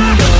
Chicago.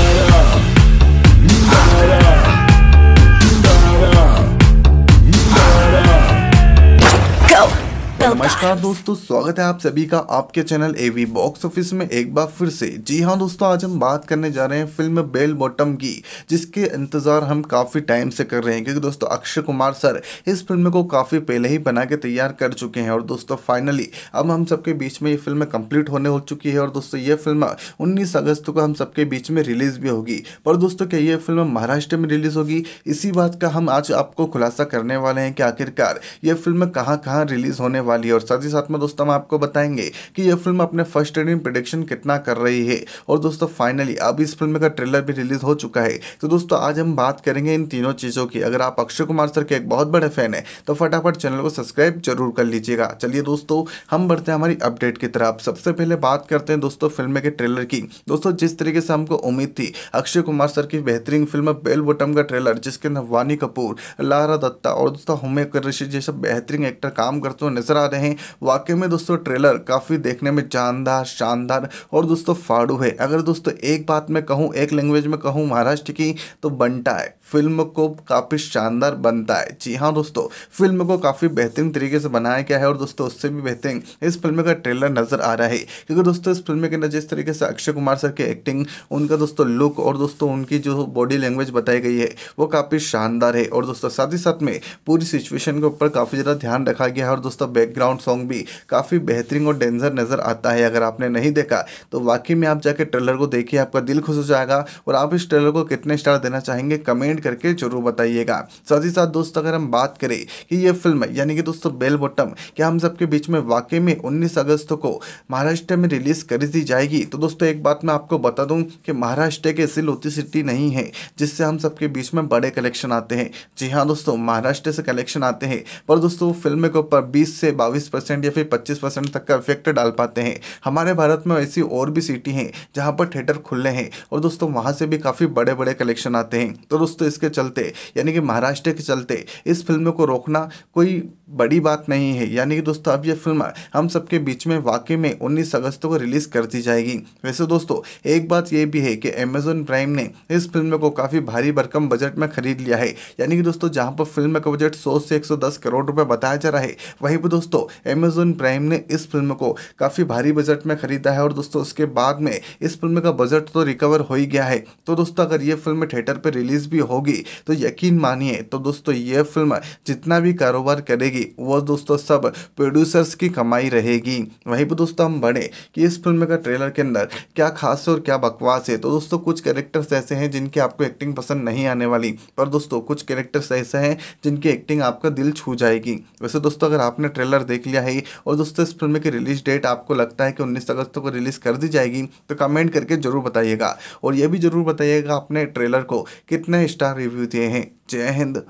नमस्कार दोस्तों स्वागत है आप सभी का आपके चैनल एवी बॉक्स ऑफिस में एक बार फिर से जी हाँ दोस्तों आज हम बात करने जा रहे हैं फिल्म बेल बॉटम की जिसके इंतज़ार हम काफ़ी टाइम से कर रहे हैं क्योंकि दोस्तों अक्षय कुमार सर इस फिल्म को काफ़ी पहले ही बना के तैयार कर चुके हैं और दोस्तों फाइनली अब हम सबके बीच में ये फिल्म कंप्लीट होने हो चुकी है और दोस्तों ये फिल्म उन्नीस अगस्त को हम सबके बीच में रिलीज़ भी होगी पर दोस्तों क्या ये फिल्म महाराष्ट्र में रिलीज़ होगी इसी बात का हम आज आपको खुलासा करने वाले हैं कि आखिरकार ये फिल्म कहाँ कहाँ रिलीज़ होने वाली वाली है और साथ ही साथ में दोस्तों हम आपको बताएंगे कि यह फिल्म अपने फर्स्ट ट्रेडिंग प्रोडिक्शन कितना कर रही है और दोस्तों फाइनली अब इस फिल्म का ट्रेलर भी रिलीज हो चुका है तो दोस्तों आज हम बात करेंगे इन तीनों चीज़ों की अगर आप अक्षय कुमार सर के एक बहुत बड़े फैन है तो फटाफट चैनल को सब्सक्राइब जरूर कर लीजिएगा चलिए दोस्तों हम बढ़ते हैं हमारी अपडेट की तरफ सबसे पहले बात करते हैं दोस्तों फिल्म के ट्रेलर की दोस्तों जिस तरीके से हमको उम्मीद थी अक्षय कुमार सर की बेहतरीन फिल्म बेल बोटम का ट्रेलर जिसके अंदर वानी कपूर लारा दत्ता और दोस्तों हुमे कुरैशी जैसे बेहतरीन एक्टर काम करते हुए नजर आ रहे हैं वाकई में दोस्तों ट्रेलर काफ़ी देखने में जानदार शानदार और दोस्तों फाड़ू है अगर दोस्तों एक बात में कहूँ एक लैंग्वेज में कहूँ महाराष्ट्र की तो बनता है फिल्म को काफ़ी शानदार बनता है जी हाँ दोस्तों फिल्म को काफ़ी बेहतरीन तरीके से बनाया गया है और दोस्तों उससे भी बेहतरीन इस फिल्म का ट्रेलर नज़र आ रहा है क्योंकि दोस्तों इस फिल्म के अंदर जिस तरीके से अक्षय कुमार सर की एक्टिंग उनका दोस्तों लुक और दोस्तों उनकी जो बॉडी लैंग्वेज बताई गई है वो काफ़ी शानदार है और दोस्तों साथ ही साथ में पूरी सिचुएशन के ऊपर काफ़ी ज़्यादा ध्यान रखा गया है और दोस्तों बैकग्राउंड बैकग्राउंड सॉन्ग भी काफ़ी बेहतरीन और डेंजर नज़र आता है अगर आपने नहीं देखा तो वाकई में आप जाके ट्रेलर को देखिए आपका दिल खुश हो जाएगा और आप इस ट्रेलर को कितने स्टार देना चाहेंगे कमेंट करके जरूर बताइएगा साथ ही साथ दोस्तों अगर हम बात करें कि ये फिल्म यानी कि दोस्तों बेल बॉटम क्या हम सबके बीच में वाकई में उन्नीस अगस्त को महाराष्ट्र में रिलीज़ कर दी जाएगी तो दोस्तों एक बात मैं आपको बता दूँ कि महाराष्ट्र के की सिलौती सिटी नहीं है जिससे हम सबके बीच में बड़े कलेक्शन आते हैं जी हाँ दोस्तों महाराष्ट्र से कलेक्शन आते हैं पर दोस्तों फिल्म के ऊपर बीस से बाईस परसेंट या फिर पच्चीस परसेंट तक का इफेक्ट डाल पाते हैं हमारे भारत में ऐसी और भी सिटी हैं जहाँ पर थिएटर खुले हैं और दोस्तों वहाँ से भी काफ़ी बड़े बड़े कलेक्शन आते हैं तो दोस्तों इसके चलते यानी कि महाराष्ट्र के चलते इस फिल्म को रोकना कोई बड़ी बात नहीं है यानी कि दोस्तों अब ये फिल्म हम सबके बीच में वाकई में 19 अगस्त को रिलीज़ कर दी जाएगी वैसे दोस्तों एक बात ये भी है कि अमेजोन प्राइम ने इस फिल्म को काफ़ी भारी भरकम बजट में खरीद लिया है यानी कि दोस्तों जहाँ पर फिल्म का बजट सौ से एक करोड़ रुपये बताया जा रहा है वहीं पर दोस्तों दोस्तों एमेजोन प्राइम ने इस फिल्म को काफ़ी भारी बजट में खरीदा है और दोस्तों उसके बाद में इस फिल्म का बजट तो रिकवर हो ही गया है तो दोस्तों अगर ये फिल्म थिएटर पर रिलीज भी होगी तो यकीन मानिए तो दोस्तों ये फिल्म जितना भी कारोबार करेगी वो दोस्तों सब प्रोड्यूसर्स की कमाई रहेगी वहीं पर दोस्तों हम बढ़े कि इस फिल्म का ट्रेलर के अंदर क्या खास है और क्या बकवास है तो दोस्तों कुछ कैरेक्टर्स ऐसे हैं जिनकी आपको एक्टिंग पसंद नहीं आने वाली पर दोस्तों कुछ कैरेक्टर्स ऐसे हैं जिनकी एक्टिंग आपका दिल छू जाएगी वैसे दोस्तों अगर आपने ट्रेलर ट्रेलर देख लिया है और दोस्तों इस फिल्म की रिलीज डेट आपको लगता है कि उन्नीस अगस्त को रिलीज़ कर दी जाएगी तो कमेंट करके ज़रूर बताइएगा और यह भी ज़रूर बताइएगा अपने ट्रेलर को कितने स्टार रिव्यू दिए हैं जय हिंद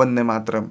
वंदे मातरम